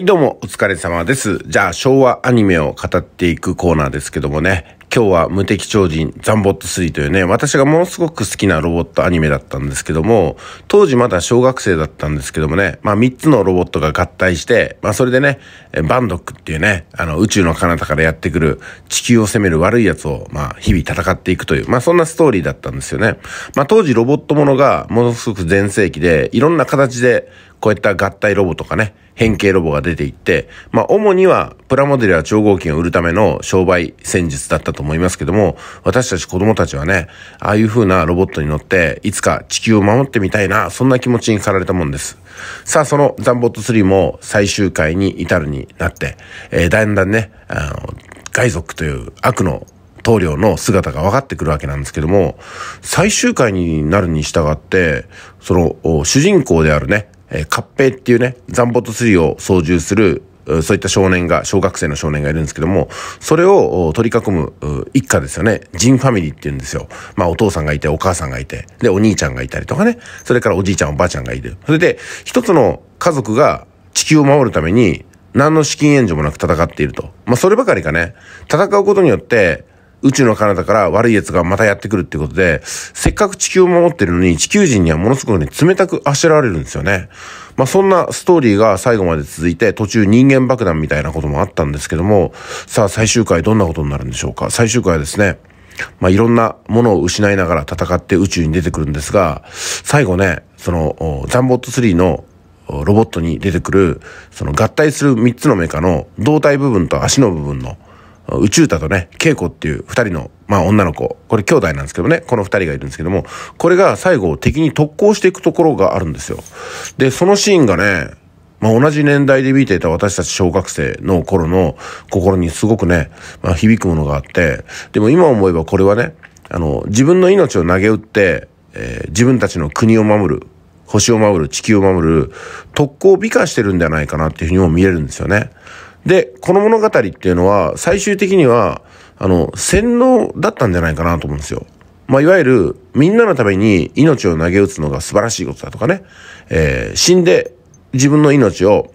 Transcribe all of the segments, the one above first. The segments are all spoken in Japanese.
どうもお疲れ様です。じゃあ昭和アニメを語っていくコーナーですけどもね、今日は無敵超人ザンボット3というね、私がものすごく好きなロボットアニメだったんですけども、当時まだ小学生だったんですけどもね、まあ3つのロボットが合体して、まあそれでね、バンドックっていうね、あの宇宙の彼方からやってくる地球を攻める悪い奴を、まあ日々戦っていくという、まあそんなストーリーだったんですよね。まあ当時ロボットものがものすごく全盛期で、いろんな形でこういった合体ロボとかね、変形ロボが出ていって、まあ主にはプラモデルや超合金を売るための商売戦術だったとと思いますけども、私たち子供たちはね、ああいう風なロボットに乗って、いつか地球を守ってみたいな、そんな気持ちに駆られたもんです。さあ、そのザンボット3も最終回に至るになって、えー、だんだんね、あの、外族という悪の棟梁の姿が分かってくるわけなんですけども、最終回になるに従って、その、主人公であるね、えー、カッペっていうね、ザンボット3を操縦するそういった少年が、小学生の少年がいるんですけども、それを取り囲む一家ですよね。ジンファミリーって言うんですよ。まあお父さんがいて、お母さんがいて、で、お兄ちゃんがいたりとかね。それからおじいちゃん、おばあちゃんがいる。それで、一つの家族が地球を守るために、何の資金援助もなく戦っていると。まあそればかりかね、戦うことによって、宇宙の彼方から悪い奴がまたやってくるってことで、せっかく地球を守ってるのに、地球人にはものすごくね、冷たくあしらわれるんですよね。まあ、そんなストーリーが最後まで続いて、途中人間爆弾みたいなこともあったんですけども、さあ最終回どんなことになるんでしょうか。最終回はですね、まあ、いろんなものを失いながら戦って宇宙に出てくるんですが、最後ね、その、ザンボット3のロボットに出てくる、その合体する3つのメカの胴体部分と足の部分の宇宙太とね、稽古っていう二人の、まあ女の子、これ兄弟なんですけどね、この二人がいるんですけども、これが最後敵に特攻していくところがあるんですよ。で、そのシーンがね、まあ同じ年代で見ていた私たち小学生の頃の心にすごくね、まあ響くものがあって、でも今思えばこれはね、あの、自分の命を投げ打って、えー、自分たちの国を守る、星を守る、地球を守る、特攻を美化してるんじゃないかなっていうふうにも見えるんですよね。で、この物語っていうのは、最終的には、あの、洗脳だったんじゃないかなと思うんですよ。まあ、いわゆる、みんなのために命を投げ打つのが素晴らしいことだとかね、えー、死んで自分の命を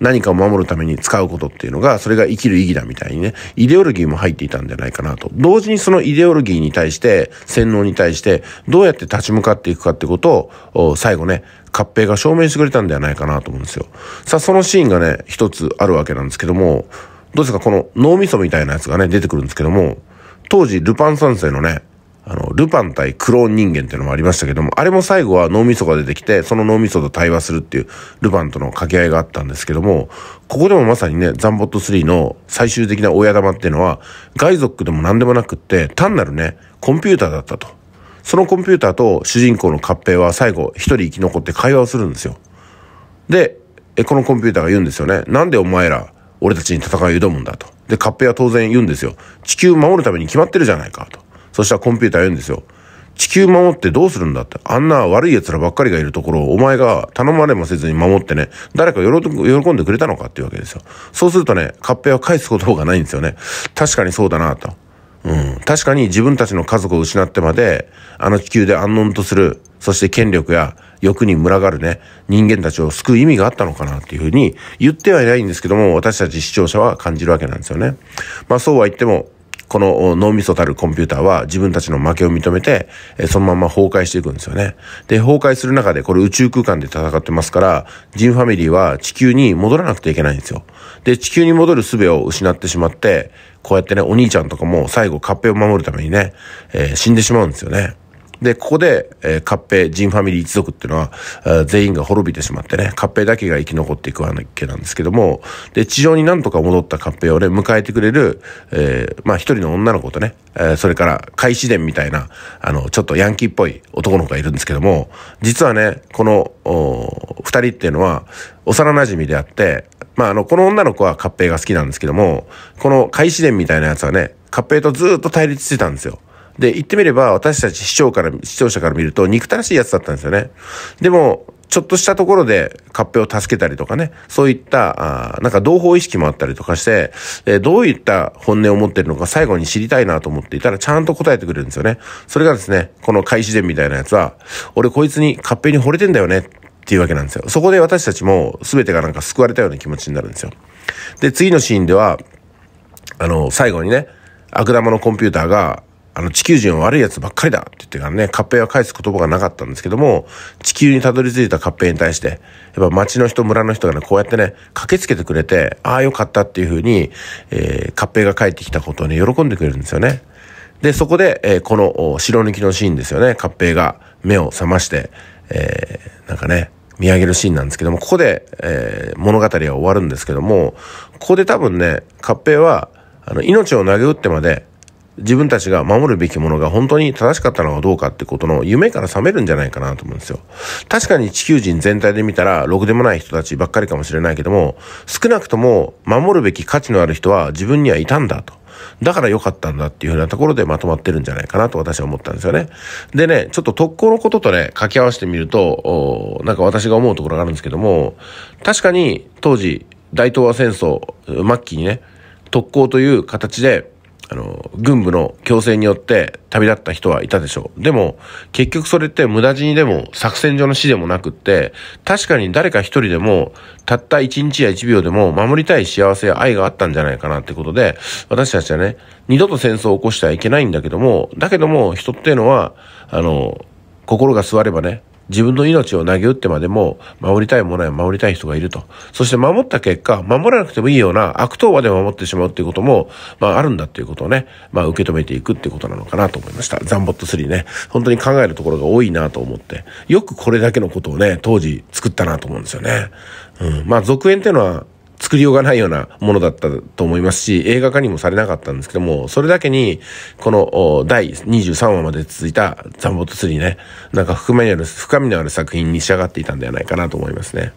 何かを守るために使うことっていうのが、それが生きる意義だみたいにね、イデオロギーも入っていたんじゃないかなと。同時にそのイデオロギーに対して、洗脳に対して、どうやって立ち向かっていくかってことを、最後ね、合併が証明してくれたんではないかなと思うんですよ。さあ、そのシーンがね、一つあるわけなんですけども、どうですか、この脳みそみたいなやつがね、出てくるんですけども、当時、ルパン三世のね、あの、ルパン対クローン人間っていうのもありましたけども、あれも最後は脳みそが出てきて、その脳みそと対話するっていう、ルパンとの掛け合いがあったんですけども、ここでもまさにね、ザンボット3の最終的な親玉っていうのは、外族でも何でもなくって、単なるね、コンピューターだったと。そのコンピューターと主人公のカッペは最後、一人生き残って会話をするんですよ。で、このコンピューターが言うんですよね。なんでお前ら、俺たちに戦いを挑むんだと。で、カッペは当然言うんですよ。地球を守るために決まってるじゃないかと。そしたらコンピューター言うんですよ。地球守ってどうするんだって。あんな悪い奴らばっかりがいるところをお前が頼まれもせずに守ってね、誰か喜んでくれたのかっていうわけですよ。そうするとね、カッペは返すことがないんですよね。確かにそうだなと。うん。確かに自分たちの家族を失ってまで、あの地球で安穏とする、そして権力や欲に群がるね、人間たちを救う意味があったのかなっていうふうに言ってはいないんですけども、私たち視聴者は感じるわけなんですよね。まあそうは言っても、この脳みそたるコンピューターは自分たちの負けを認めて、そのまま崩壊していくんですよね。で、崩壊する中で、これ宇宙空間で戦ってますから、ジンファミリーは地球に戻らなくてはいけないんですよ。で、地球に戻る術を失ってしまって、こうやってね、お兄ちゃんとかも最後、カッペを守るためにね、えー、死んでしまうんですよね。で、ここで、えー、カッペ、ジンファミリー一族っていうのは、えー、全員が滅びてしまってね、カッペだけが生き残っていくわけなんですけども、で、地上になんとか戻ったカッペをね、迎えてくれる、えー、まあ一人の女の子とね、えー、それから、開始伝みたいな、あの、ちょっとヤンキーっぽい男の子がいるんですけども、実はね、この、お二人っていうのは、幼馴染みであって、まあ、あの、この女の子はカッペが好きなんですけども、この開始伝みたいなやつはね、カッペとずっと対立してたんですよ。で、言ってみれば私たち視聴から、視聴者から見ると憎たらしいやつだったんですよね。でも、ちょっとしたところでカッペを助けたりとかね、そういった、あなんか同胞意識もあったりとかして、えー、どういった本音を持ってるのか最後に知りたいなと思っていたらちゃんと答えてくれるんですよね。それがですね、この開始伝みたいなやつは、俺こいつにカッペに惚れてんだよねっていうわけなんですよ。そこで私たちもすべてがなんか救われたような気持ちになるんですよ。で、次のシーンでは、あの、最後にね、悪玉のコンピューターが、あの地球人は悪い奴ばっかりだって言ってからね、カッペイは返す言葉がなかったんですけども、地球にたどり着いたカッペイに対して、やっぱ町の人、村の人がね、こうやってね、駆けつけてくれて、ああよかったっていうふうに、えー、カッペイが帰ってきたことをね、喜んでくれるんですよね。で、そこで、えー、この白抜きのシーンですよね、カッペイが目を覚まして、えー、なんかね、見上げるシーンなんですけども、ここで、えー、物語は終わるんですけども、ここで多分ね、カッペイは、あの、命を投げ打ってまで、自分たちが守るべきものが本当に正しかったのかどうかってことの夢から覚めるんじゃないかなと思うんですよ。確かに地球人全体で見たら、ろくでもない人たちばっかりかもしれないけども、少なくとも守るべき価値のある人は自分にはいたんだと。だから良かったんだっていうふうなところでまとまってるんじゃないかなと私は思ったんですよね。でね、ちょっと特攻のこととね、掛け合わせてみると、なんか私が思うところがあるんですけども、確かに当時、大東亜戦争末期にね、特攻という形で、あの、軍部の強制によって旅立った人はいたでしょう。でも、結局それって無駄死にでも作戦上の死でもなくって、確かに誰か一人でも、たった一日や一秒でも守りたい幸せや愛があったんじゃないかなってことで、私たちはね、二度と戦争を起こしてはいけないんだけども、だけども人っていうのは、あの、心が座ればね、自分の命を投げ打ってまでも、守りたいものや守りたい人がいると。そして守った結果、守らなくてもいいような悪党まで守ってしまうっていうことも、まああるんだっていうことをね、まあ受け止めていくっていうことなのかなと思いました。ザンボット3ね、本当に考えるところが多いなと思って、よくこれだけのことをね、当時作ったなと思うんですよね。うん。まあ続編っていうのは、作りようがないようなものだったと思いますし、映画化にもされなかったんですけども、それだけに、この第23話まで続いたザンボット3ね、なんか深みのある、深みのある作品に仕上がっていたんではないかなと思いますね。